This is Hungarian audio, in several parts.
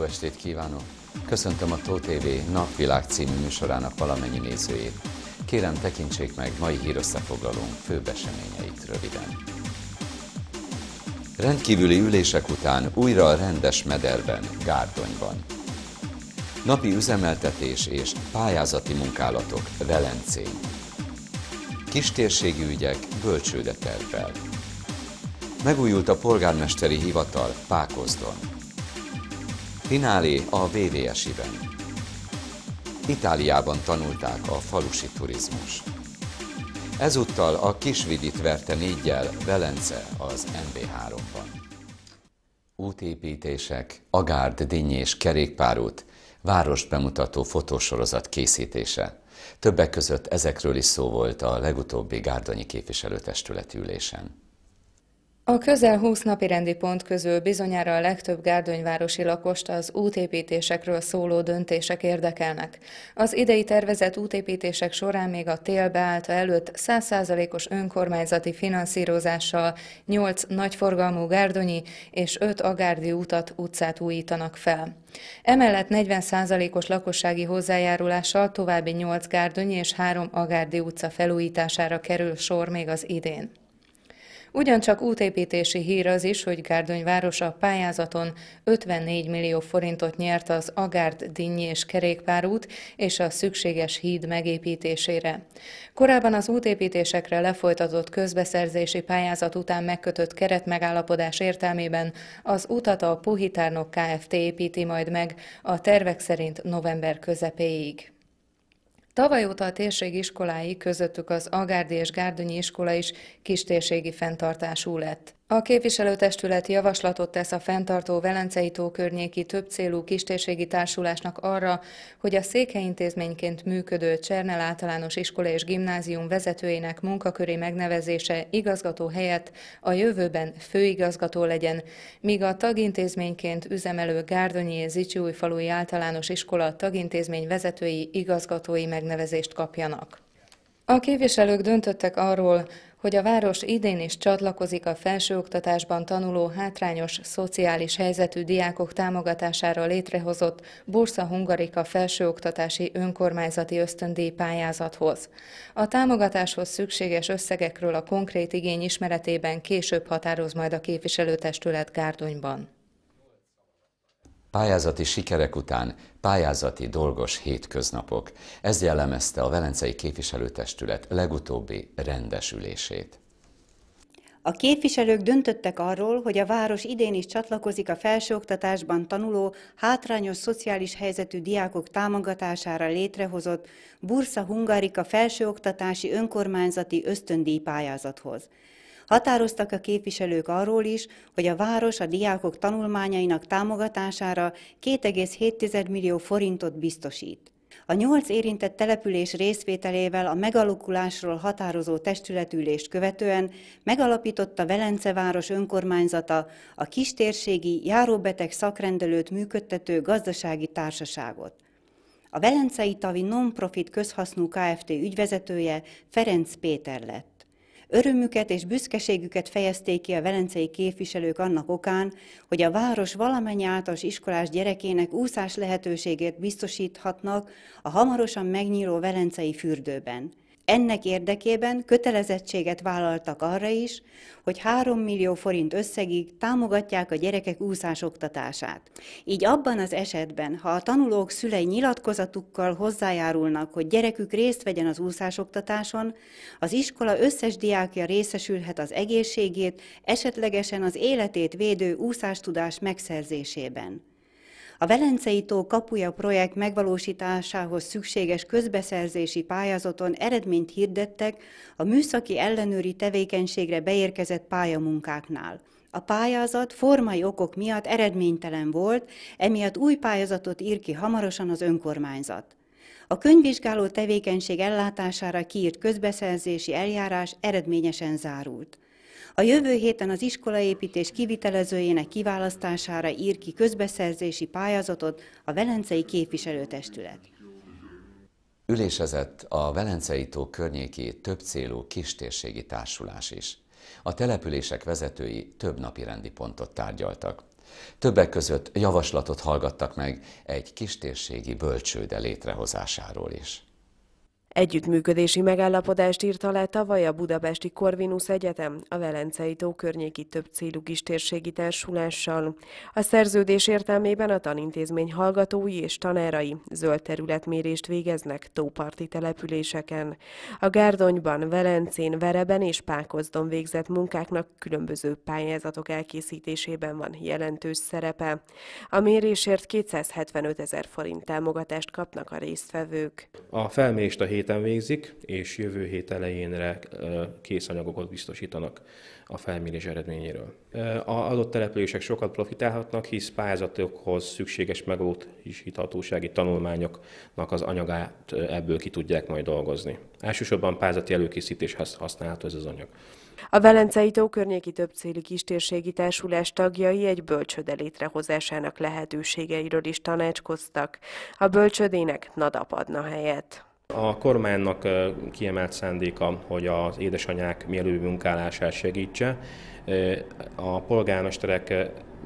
jó estét kívánok! Köszöntöm a TV Napvilág című műsorának valamennyi nézőjét. Kérem tekintsék meg mai hírösszefoglalónk főbb eseményeit röviden. Rendkívüli ülések után újra a rendes mederben, Gárdonyban. Napi üzemeltetés és pályázati munkálatok Velencén. Kistérségi ügyek bölcsődetervel. Megújult a polgármesteri hivatal Pákozdon. Finálé a vvs ben Itáliában tanulták a falusi turizmus. Ezúttal a Kisvidit verte négyel Velence az MB3-ban. Útépítések, agárd, dinny és kerékpárút, város bemutató fotósorozat készítése. Többek között ezekről is szó volt a legutóbbi Gárdonyi képviselőtestület ülésen. A közel 20 napi rendi pont közül bizonyára a legtöbb gárdonyvárosi lakost az útépítésekről szóló döntések érdekelnek. Az idei tervezett útépítések során még a tél beállta előtt 100%-os önkormányzati finanszírozással 8 nagyforgalmú gárdonyi és 5 agárdi utat, utcát újítanak fel. Emellett 40%-os lakossági hozzájárulással további 8 gárdonyi és 3 agárdi utca felújítására kerül sor még az idén. Ugyancsak útépítési hír az is, hogy Gárdony városa pályázaton 54 millió forintot nyert az Agárd Dinnyi és Kerékpárút és a szükséges híd megépítésére. Korábban az útépítésekre lefolytatott közbeszerzési pályázat után megkötött keretmegállapodás értelmében az utat a Puhitárnok Kft. építi majd meg a tervek szerint november közepéig. Tavaly óta a térség iskolái, közöttük az Agárdi és Gárdonyi iskola is kistérségi fenntartású lett. A képviselőtestület javaslatot tesz a fenntartó Velencei tó környéki célú kistérségi társulásnak arra, hogy a székelyintézményként működő Csernel általános iskola és gimnázium vezetőjének munkaköré megnevezése igazgató helyett a jövőben főigazgató legyen, míg a tagintézményként üzemelő Gárdonyi és Zicsiújfalui általános iskola tagintézmény vezetői igazgatói megnevezést kapjanak. A képviselők döntöttek arról, hogy a város idén is csatlakozik a felsőoktatásban tanuló hátrányos szociális helyzetű diákok támogatására létrehozott Bursa Hungarika felsőoktatási önkormányzati ösztöndíj pályázathoz. A támogatáshoz szükséges összegekről a konkrét igény ismeretében később határoz majd a képviselőtestület Gárdonyban. Pályázati sikerek után pályázati dolgos hétköznapok. Ez jellemezte a Velencei Képviselőtestület legutóbbi rendesülését. A képviselők döntöttek arról, hogy a város idén is csatlakozik a felsőoktatásban tanuló, hátrányos szociális helyzetű diákok támogatására létrehozott Bursa Hungarika felsőoktatási önkormányzati ösztöndíj pályázathoz. Határoztak a képviselők arról is, hogy a város a diákok tanulmányainak támogatására 2,7 millió forintot biztosít. A nyolc érintett település részvételével a megalakulásról határozó testületülést követően megalapította Velence város önkormányzata a kistérségi járóbeteg szakrendelőt működtető gazdasági társaságot. A Velencei Tavi profit Közhasznú Kft. ügyvezetője Ferenc Péter lett. Örömüket és büszkeségüket fejezték ki a velencei képviselők annak okán, hogy a város valamennyi általános iskolás gyerekének úszás lehetőségét biztosíthatnak a hamarosan megnyíló velencei fürdőben. Ennek érdekében kötelezettséget vállaltak arra is, hogy 3 millió forint összegig támogatják a gyerekek úszásoktatását. Így abban az esetben, ha a tanulók szülei nyilatkozatukkal hozzájárulnak, hogy gyerekük részt vegyen az úszásoktatáson, az iskola összes diákja részesülhet az egészségét, esetlegesen az életét védő úszástudás megszerzésében. A Velencei tó kapuja projekt megvalósításához szükséges közbeszerzési pályázaton eredményt hirdettek a műszaki ellenőri tevékenységre beérkezett pályamunkáknál. A pályázat formai okok miatt eredménytelen volt, emiatt új pályázatot ír ki hamarosan az önkormányzat. A könyvvizsgáló tevékenység ellátására kiírt közbeszerzési eljárás eredményesen zárult. A jövő héten az iskolaépítés kivitelezőjének kiválasztására ír ki közbeszerzési pályázatot a Velencei Képviselőtestület. Ülésezett a Velencei tó környéki több célú kistérségi társulás is. A települések vezetői több napi rendi pontot tárgyaltak. Többek között javaslatot hallgattak meg egy kistérségi bölcsőde létrehozásáról is. Együttműködési megállapodást írt alá tavaly a Budapesti Corvinus Egyetem a Velencei tó környéki több célú kistérségi társulással. A szerződés értelmében a tanintézmény hallgatói és tanárai zöld területmérést végeznek tóparti településeken. A Gárdonyban, Velencén, Vereben és Pákozdon végzett munkáknak különböző pályázatok elkészítésében van jelentős szerepe. A mérésért 275 ezer forint támogatást kapnak a résztvevők. A felmérést a héten végzik, és jövő hét elejénre kész anyagokat biztosítanak a felmérés eredményéről. A adott települések sokat profitálhatnak, hisz pályázatokhoz szükséges megvalósíthatósági tanulmányoknak az anyagát ebből ki tudják majd dolgozni. Elsősorban pályázati előkészítéshez használható ez az anyag. A Velencei tó környéki többcéli kistérségi társulás tagjai egy bölcsöde létrehozásának lehetőségeiről is tanácskoztak. A bölcsödének nadapadna adna helyet. A kormánynak kiemelt szándéka, hogy az édesanyák mielőbbi munkálását segítse. A polgármesterek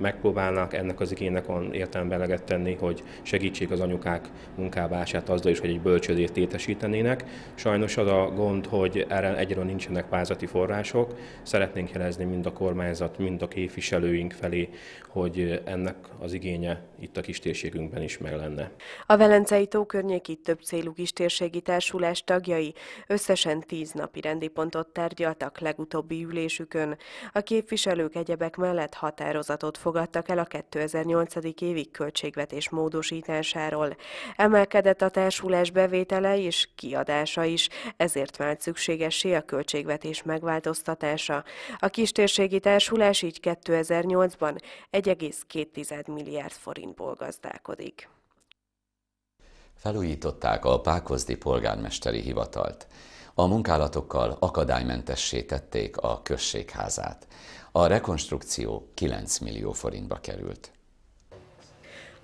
megpróbálnak ennek az igénynek olyan értelemben eleget tenni, hogy segítsék az anyukák munkávását azzal is, hogy egy bölcsödét tétesítenének. Sajnos az a gond, hogy erre egyről nincsenek pályázati források. Szeretnénk jelezni mind a kormányzat, mind a képviselőink felé, hogy ennek az igénye itt a kis térségünkben is meg lenne. A Velencei tó környéki több célú kistérségi társulás tagjai összesen tíz napi rendi pontot tárgyaltak legutóbbi ülésükön. A képviselők egyebek mellett határozatot fogadtak el a 2008. évig költségvetés módosításáról. Emelkedett a társulás bevétele és kiadása is, ezért vált szükségessé a költségvetés megváltoztatása. A kistérségi társulás így 2008-ban 1,2 milliárd forint szempontból gazdálkodik. Felújították a Pákozdi polgármesteri hivatalt. A munkálatokkal akadálymentessé tették a községházát. A rekonstrukció 9 millió forintba került.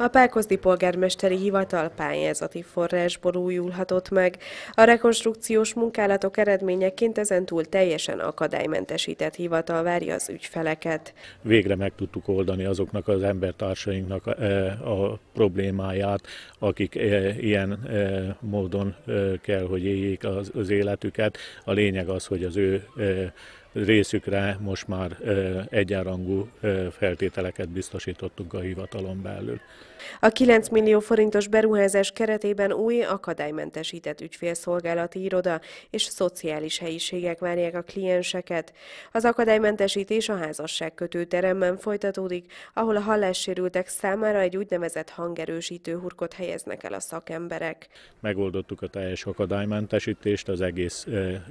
A Pálkozdi polgármesteri hivatal pályázati forrásból újulhatott meg. A rekonstrukciós munkálatok eredményeként ezentúl teljesen akadálymentesített hivatal várja az ügyfeleket. Végre meg tudtuk oldani azoknak az embertársainknak a, e, a problémáját, akik e, ilyen e, módon kell, hogy éljék az, az életüket. A lényeg az, hogy az ő részükre most már egyenrangú feltételeket biztosítottunk a hivatalon belül. A 9 millió forintos beruházás keretében új akadálymentesített ügyfélszolgálati iroda és szociális helyiségek várják a klienseket. Az akadálymentesítés a házasság kötőteremben folytatódik, ahol a hallássérültek számára egy úgynevezett hangerősítő hurkot helyeznek el a szakemberek. Megoldottuk a teljes akadálymentesítést, az egész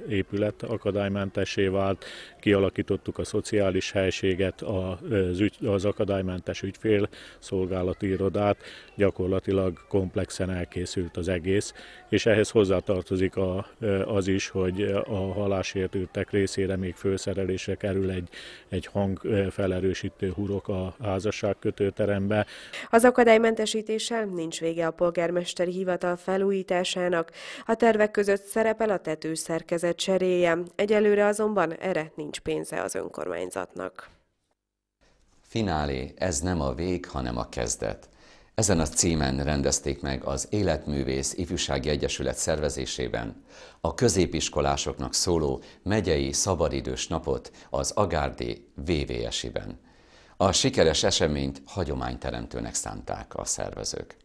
épület akadálymentesé vált, kialakítottuk a szociális helységet, az, ügy, az akadálymentes ügyfél szolgálati irodát, gyakorlatilag komplexen elkészült az egész, és ehhez hozzátartozik a, az is, hogy a halásértőtek részére még főszerelésre kerül egy, egy hangfelerősítő hurok a házasságkötőterembe. Az akadálymentesítéssel nincs vége a polgármesteri hivatal felújításának. A tervek között szerepel a tetőszerkezet cseréje. Egyelőre azonban erre erre nincs pénze az önkormányzatnak. Finálé, ez nem a vég, hanem a kezdet. Ezen a címen rendezték meg az Életművész Ifjúsági Egyesület szervezésében a középiskolásoknak szóló megyei szabadidős napot az Agárdi VVS-iben. A sikeres eseményt hagyományteremtőnek szánták a szervezők.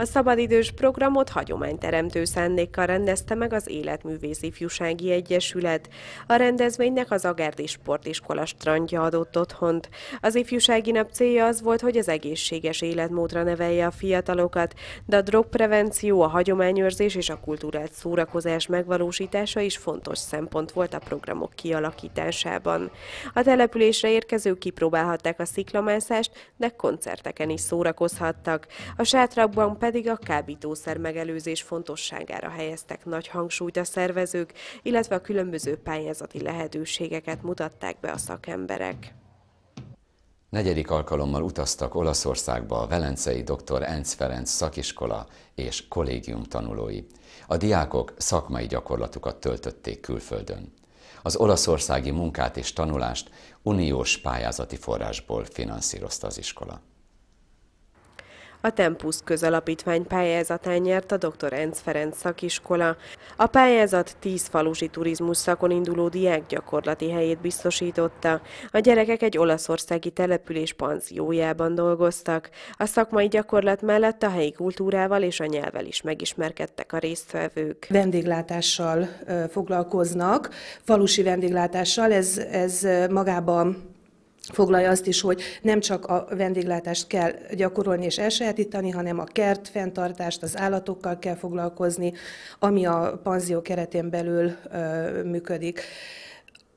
A szabadidős programot hagyományteremtő szándékkal rendezte meg az Életművész Ifjúsági Egyesület. A rendezvénynek az agerdi Sportiskola strandja adott otthont. Az ifjúsági nap célja az volt, hogy az egészséges életmódra nevelje a fiatalokat, de a drogprevenció, a hagyományőrzés és a kulturált szórakozás megvalósítása is fontos szempont volt a programok kialakításában. A településre érkezők kipróbálhatták a sziklamászást, de koncerteken is szórakozhattak. A sátrakban pedig pedig a kábítószer megelőzés fontosságára helyeztek nagy hangsúlyt a szervezők, illetve a különböző pályázati lehetőségeket mutatták be a szakemberek. Negyedik alkalommal utaztak Olaszországba a Velencei dr. Enc Ferenc szakiskola és kollégium tanulói. A diákok szakmai gyakorlatukat töltötték külföldön. Az olaszországi munkát és tanulást uniós pályázati forrásból finanszírozta az iskola. A Tempus közalapítvány pályázatán nyert a dr. Enc Ferenc szakiskola. A pályázat 10 falusi turizmus szakon induló diák gyakorlati helyét biztosította. A gyerekek egy olaszországi település panziójában dolgoztak. A szakmai gyakorlat mellett a helyi kultúrával és a nyelvel is megismerkedtek a résztvevők. Vendéglátással foglalkoznak, falusi vendéglátással, ez, ez magában foglalja azt is, hogy nem csak a vendéglátást kell gyakorolni és elsajátítani, hanem a kert fenntartást, az állatokkal kell foglalkozni, ami a panzió keretén belül ö, működik.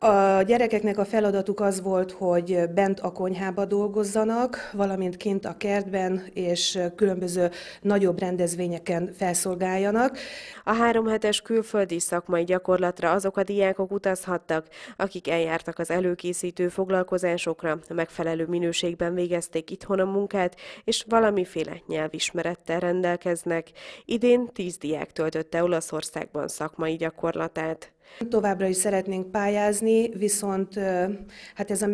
A gyerekeknek a feladatuk az volt, hogy bent a konyhába dolgozzanak, valamint kint a kertben és különböző nagyobb rendezvényeken felszolgáljanak. A három hetes külföldi szakmai gyakorlatra azok a diákok utazhattak, akik eljártak az előkészítő foglalkozásokra, megfelelő minőségben végezték itthon a munkát, és valamiféle nyelvismerettel rendelkeznek. Idén tíz diák töltötte Olaszországban szakmai gyakorlatát. Továbbra is szeretnénk pályázni, viszont hát ez a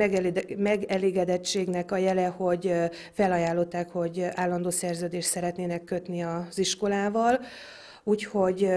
megelégedettségnek a jele, hogy felajánlották, hogy állandó szerződést szeretnének kötni az iskolával, úgyhogy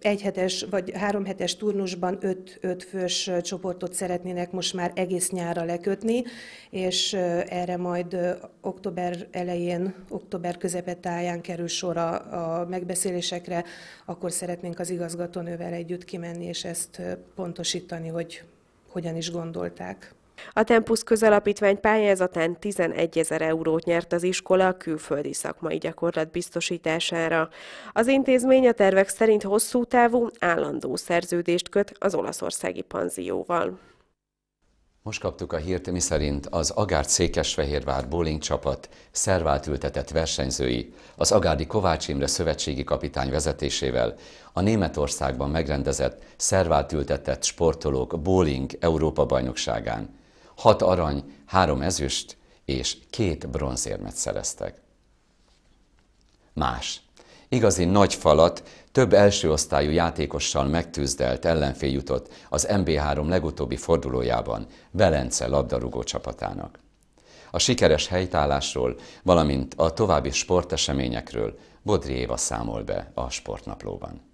egyhetes vagy háromhetes turnusban öt, öt fős csoportot szeretnének most már egész nyára lekötni, és erre majd október elején, október közepetáján kerül sor a, a megbeszélésekre, akkor szeretnénk az igazgatónővel együtt kimenni, és ezt pontosítani, hogy hogyan is gondolták. A Tempusz közalapítvány pályázatán 11 ezer eurót nyert az iskola a külföldi szakmai gyakorlat biztosítására. Az intézmény a tervek szerint hosszú távú, állandó szerződést köt az olaszországi panzióval. Most kaptuk a hírt, mi szerint az Agárd Székesfehérvár bowling csapat szervált ültetett versenyzői az Agárdi Kovács Imre szövetségi kapitány vezetésével a Németországban megrendezett szervált ültetett sportolók bowling Európa bajnokságán hat arany, három ezüst és két bronzérmet szereztek. Más. Igazi nagy falat több első osztályú játékossal megtűzdelt ellenfél jutott az MB3 legutóbbi fordulójában Belence labdarúgó csapatának. A sikeres helytállásról, valamint a további sporteseményekről Bodri Éva számol be a sportnaplóban.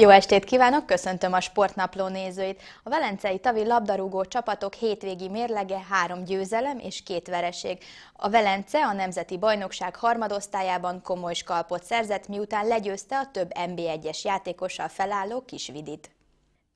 Jó estét kívánok, köszöntöm a sportnapló nézőit. A velencei tavi labdarúgó csapatok hétvégi mérlege három győzelem és két vereség. A Velence a Nemzeti Bajnokság harmadosztályában komoly skalpot szerzett, miután legyőzte a több NB1-es játékossal felálló Kisvidit.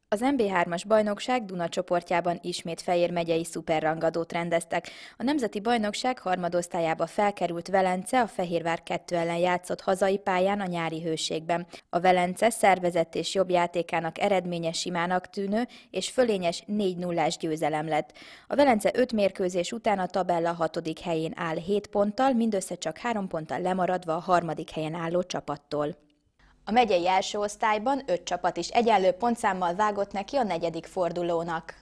Az MB3-as bajnokság Duna csoportjában ismét Fejér megyei szuperrangadót rendeztek. A Nemzeti Bajnokság harmadosztályába felkerült Velence a Fehérvár 2 ellen játszott hazai pályán a nyári hőségben. A Velence szervezett és jobb játékának eredménye simának tűnő és fölényes 4 0 győzelem lett. A Velence 5 mérkőzés után a tabella 6. helyén áll 7 ponttal, mindössze csak 3 ponttal lemaradva a harmadik helyen álló csapattól. A megyei első osztályban öt csapat is egyenlő pontszámmal vágott neki a negyedik fordulónak.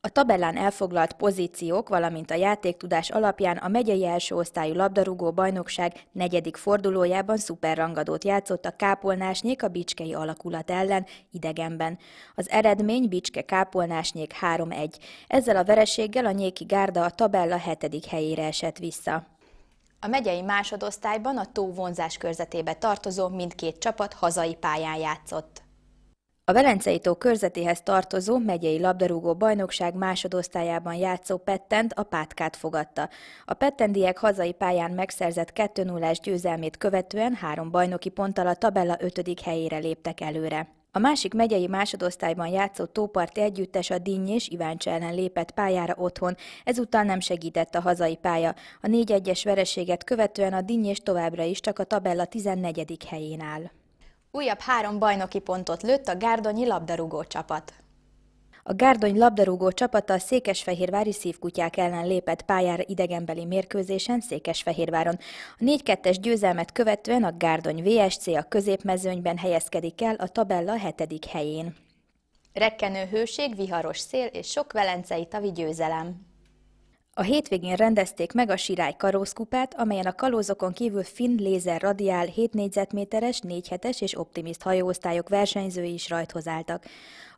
A tabellán elfoglalt pozíciók, valamint a játéktudás alapján a megyei első osztályú labdarúgó bajnokság negyedik fordulójában szuperrangadót játszott a Kápolnásnyék a Bicskei alakulat ellen idegenben. Az eredmény Bicske Kápolnásnyék 3-1. Ezzel a vereséggel a Nyéki Gárda a tabella hetedik helyére esett vissza. A megyei másodosztályban a tó vonzás körzetébe tartozó mindkét csapat hazai pályán játszott. A Velencei tó körzetéhez tartozó megyei labdarúgó bajnokság másodosztályában játszó Pettent a Pátkát fogadta. A Pettendiek hazai pályán megszerzett 2 0 győzelmét követően három bajnoki ponttal a tabella 5. helyére léptek előre. A másik megyei másodosztályban játszó tóparti együttes a Dinny és Iváncsa ellen lépett pályára otthon, ezúttal nem segített a hazai pálya. A 4-1-es vereséget követően a Dinny és továbbra is csak a tabella 14. helyén áll. Újabb három bajnoki pontot lőtt a gárdonyi labdarúgó csapat. A Gárdony labdarúgó csapata a székesfehérvári szívkutyák ellen lépett pályára idegenbeli mérkőzésen Székesfehérváron. A 4-2-es győzelmet követően a Gárdony VSC a középmezőnyben helyezkedik el a tabella 7. helyén. Rekkenő hőség, viharos szél és sok velencei tavi győzelem. A hétvégén rendezték meg a Sirály karózkupát, amelyen a kalózokon kívül finn, lézer, radiál, 7 négyzetméteres, 4 hetes és Optimist hajóosztályok versenyzői is rajthoz álltak.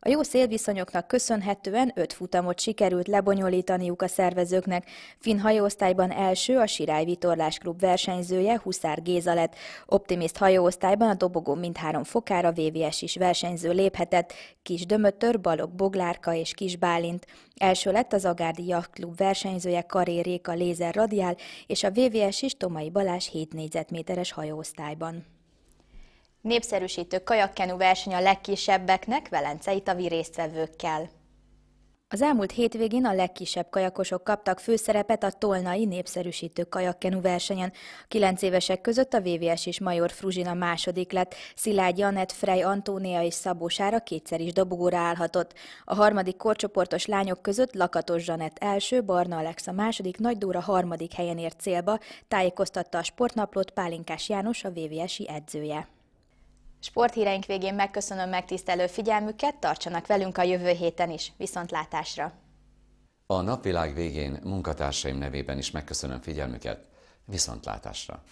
A jó szélviszonyoknak köszönhetően 5 futamot sikerült lebonyolítaniuk a szervezőknek. Finn hajóosztályban első a Sirály Vitorlás Klub versenyzője Huszár Géza lett. Optimist hajóosztályban a dobogó mindhárom fokára VVS is versenyző léphetett, Kis Dömötör, Balog Boglárka és Kis Bálint. Első lett az Agárdi Jachtklub versenyzője Karé Réka Lézer Radiál és a VVS is Tomai Balázs 7 négyzetméteres hajóosztályban. Népszerűsítő kajakkenu verseny a legkisebbeknek, Velencei tavi résztvevőkkel. Az elmúlt hétvégén a legkisebb kajakosok kaptak főszerepet a Tolnai népszerűsítő kajakkenu versenyen. Kilenc évesek között a VVS és Major Fruzsina második lett, Szilágyi Janet, Frey Antónia és Szabó Sára kétszer is dobogóra állhatott. A harmadik korcsoportos lányok között Lakatos Janet első, Barna Alexa második, Nagy Dóra harmadik helyen ért célba, tájékoztatta a sportnaplót Pálinkás János, a VVS-i edzője. Sporthíreink végén megköszönöm megtisztelő figyelmüket, tartsanak velünk a jövő héten is. Viszontlátásra! A napvilág végén munkatársaim nevében is megköszönöm figyelmüket. Viszontlátásra!